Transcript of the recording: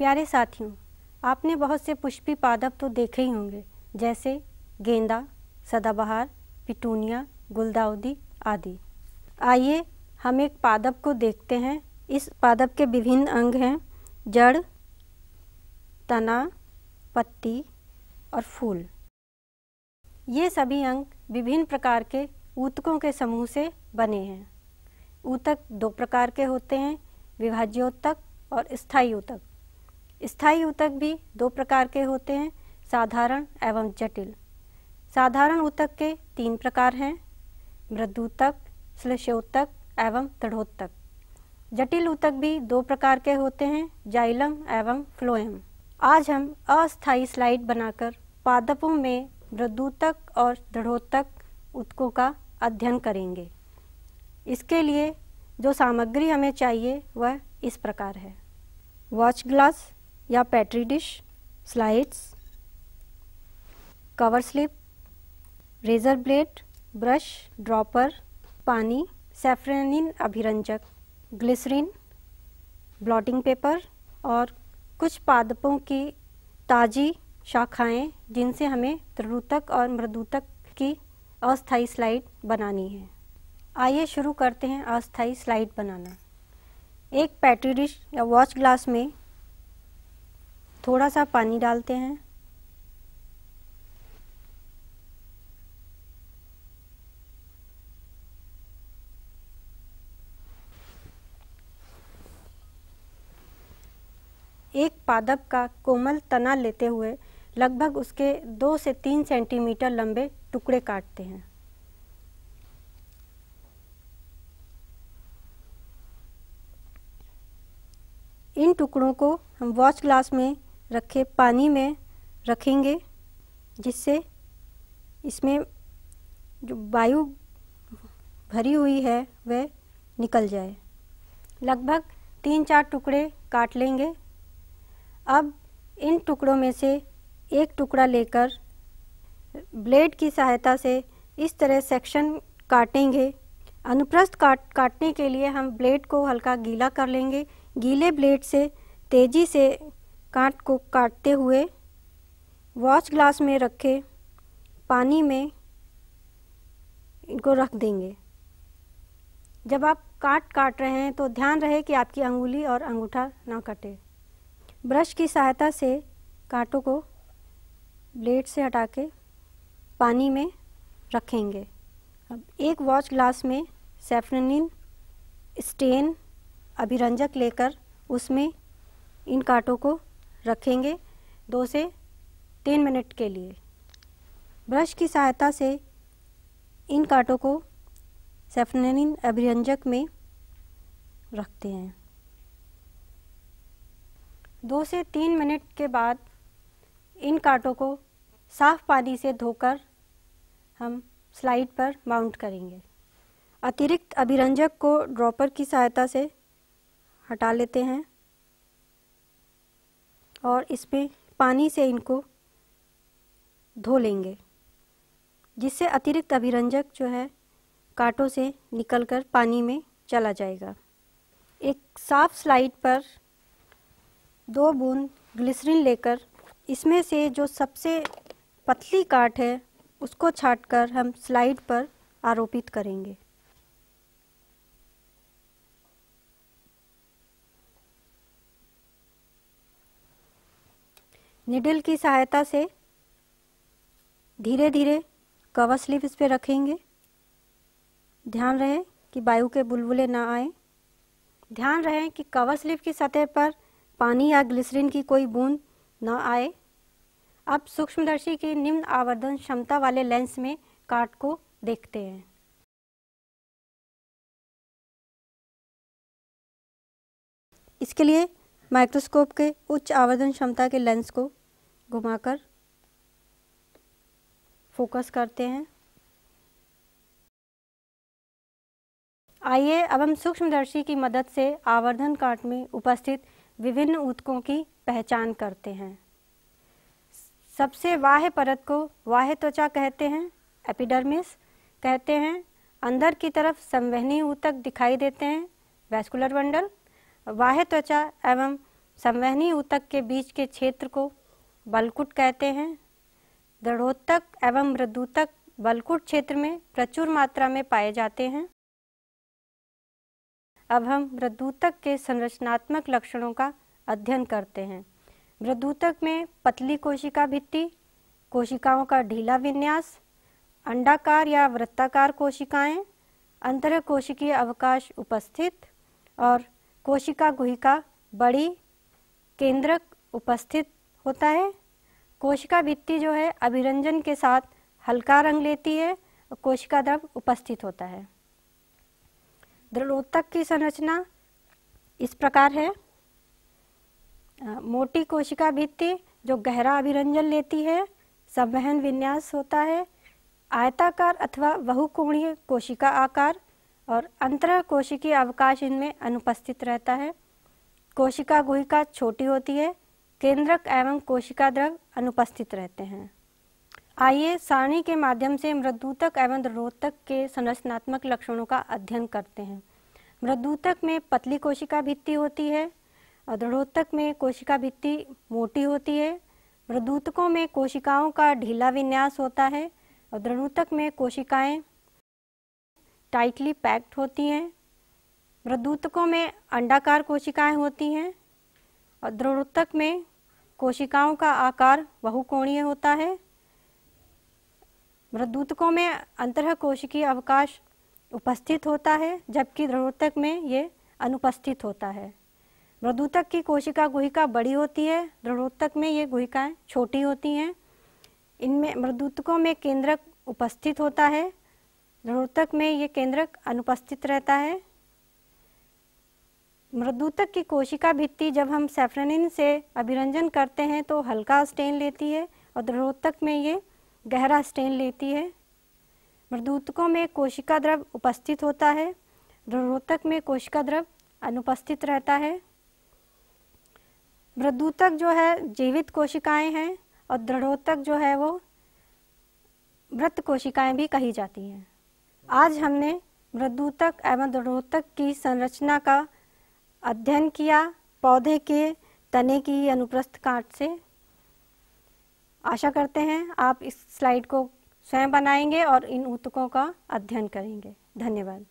प्यारे साथियों आपने बहुत से पुष्पी पादप तो देखे ही होंगे जैसे गेंदा सदाबहार पिटूनिया गुलदाउदी आदि आइए हम एक पादप को देखते हैं इस पादप के विभिन्न अंग हैं जड़ तना पत्ती और फूल ये सभी अंग विभिन्न प्रकार के ऊतकों के समूह से बने हैं ऊतक दो प्रकार के होते हैं विभाज्योतक और स्थायी ऊतक स्थायी ऊतक भी दो प्रकार के होते हैं साधारण एवं जटिल साधारण ऊतक के तीन प्रकार हैं मृदूतक श्लेषोतक एवं तढ़ोतक जटिल ऊतक भी दो प्रकार के होते हैं जाइलम एवं फ्लोएम आज हम अस्थायी स्लाइड बनाकर पादपों में मृदूतक और दृढ़ोतक उत्कों का अध्ययन करेंगे इसके लिए जो सामग्री हमें चाहिए वह इस प्रकार है वॉच ग्लास या petri dish slides cover slip razor blade brush dropper पानी सेफ्रेनिन अभिरंजक ग्लिसरीन ब्लॉटिंग पेपर और कुछ पादपों की ताज़ी शाखाएं जिनसे हमें त्रुतक और मृदुतक की अस्थाई स्लाइड बनानी है आइए शुरू करते हैं अस्थाई स्लाइड बनाना एक पैट्री डिश या वॉच ग्लास में थोड़ा सा पानी डालते हैं एक पादप का कोमल तना लेते हुए लगभग उसके दो से तीन सेंटीमीटर लंबे टुकड़े काटते हैं इन टुकड़ों को हम वॉच ग्लास में रखे पानी में रखेंगे जिससे इसमें जो वायु भरी हुई है वह निकल जाए लगभग तीन चार टुकड़े काट लेंगे अब इन टुकड़ों में से एक टुकड़ा लेकर ब्लेड की सहायता से इस तरह सेक्शन काटेंगे अनुप्रस्थ काट काटने के लिए हम ब्लेड को हल्का गीला कर लेंगे गीले ब्लेड से तेज़ी से काट को काटते हुए वॉच ग्लास में रखे पानी में इनको रख देंगे जब आप काट काट रहे हैं तो ध्यान रहे कि आपकी अंगुली और अंगूठा ना कटे ब्रश की सहायता से कांटों को ब्लेड से हटा के पानी में रखेंगे अब एक वॉच ग्लास में सेफ्रनिन स्टेन अभिरंजक लेकर उसमें इन कांटों को रखेंगे दो से तीन मिनट के लिए ब्रश की सहायता से इन कांटों को सेफनिन अभिरंजक में रखते हैं दो से तीन मिनट के बाद इन कांटों को साफ पानी से धोकर हम स्लाइड पर माउंट करेंगे अतिरिक्त अभिरंजक को ड्रॉपर की सहायता से हटा लेते हैं और इसमें पानी से इनको धो लेंगे जिससे अतिरिक्त अभिरंजक जो है कांटों से निकलकर पानी में चला जाएगा एक साफ स्लाइड पर दो बूंद ग्लिसरीन लेकर इसमें से जो सबसे पतली काट है उसको छाट कर हम स्लाइड पर आरोपित करेंगे निडल की सहायता से धीरे धीरे कवर स्लीव इस पर रखेंगे ध्यान रहे कि वायु के बुलबुले ना आए ध्यान रहे कि कवर स्लीव की सतह पर पानी या ग्लिसरीन की कोई बूंद ना आए अब सूक्ष्मदर्शी की निम्न आवर्धन क्षमता वाले लेंस में काट को देखते हैं इसके लिए माइक्रोस्कोप के उच्च आवर्धन क्षमता के लेंस को घुमाकर फोकस करते हैं आइए अब हम सूक्ष्मदर्शी की मदद से आवर्धन काट में उपस्थित विभिन्न ऊतकों की पहचान करते हैं सबसे वाह्य परत को वाह्य त्वचा कहते हैं एपिडर्मिस कहते हैं अंदर की तरफ संवहनी ऊतक दिखाई देते हैं वैस्कुलर बंडल वाह त्वचा एवं संवहनी ऊतक के बीच के क्षेत्र को बलकुट कहते हैं दृढ़ोत्तक एवं मृदुतक बलकुट क्षेत्र में प्रचुर मात्रा में पाए जाते हैं अब हम मृदुतक के संरचनात्मक लक्षणों का अध्ययन करते हैं मृदुतक में पतली कोशिका भित्ति कोशिकाओं का ढीला विन्यास अंडाकार या वृत्ताकार कोशिकाएं अंतर कोशिकीय अवकाश उपस्थित और कोशिका गुहिका बड़ी केंद्रक उपस्थित होता है कोशिका भित्ति जो है अभिरंजन के साथ हल्का रंग लेती है और कोशिका द्रव उपस्थित होता है दृढ़ोत्तक की संरचना इस प्रकार है मोटी कोशिका भित्ति जो गहरा अभिरंजन लेती है संवहन विन्यास होता है आयताकार अथवा बहुकोणीय कोशिका आकार और अंतर कोशिकीय अवकाश इनमें अनुपस्थित रहता है कोशिका गुहिका छोटी होती है केंद्रक एवं कोशिका द्रव अनुपस्थित रहते हैं आइए सारणी के माध्यम से मृदूतक एवं रोतक के संरचनात्मक लक्षणों का अध्ययन करते हैं मृदूतक में पतली कोशिका भित्ति होती है और में कोशिका भित्ति मोटी होती है मृदूतकों में कोशिकाओं का ढीला विन्यास होता है और दृढ़ूतक में कोशिकाएं टाइटली पैक्ड होती हैं मृदूतकों में अंडाकार कोशिकाएं होती हैं और दृढ़ोतक में कोशिकाओं का आकार बहुकोणीय होता है मृदूतकों में अंतरह कोशिकीय अवकाश उपस्थित होता है जबकि द्रवोतक में ये अनुपस्थित होता है मृदूतक की कोशिका गुहिका बड़ी होती है द्रवोतक में ये गुहिकाएं छोटी होती हैं इनमें मृदूतकों में केंद्रक उपस्थित होता है द्रवोतक में ये केंद्रक अनुपस्थित रहता है मृदूतक की कोशिका भित्ति जब हम सेफ्रेनिन से अभिरंजन करते हैं तो हल्का स्टेन लेती है और द्रोतक में ये गहरा स्टेन लेती है मृदूतकों में कोशिका द्रव उपस्थित होता है द्रोतक में कोशिका द्रव अनुपस्थित रहता है मृदूतक जो है जीवित कोशिकाएं हैं और दृढ़ोतक जो है वो मृत कोशिकाएं भी कही जाती हैं आज हमने मृदूतक एवं द्रोतक की संरचना का अध्ययन किया पौधे के तने की अनुप्रस्थ काट से आशा करते हैं आप इस स्लाइड को स्वयं बनाएंगे और इन ऊतकों का अध्ययन करेंगे धन्यवाद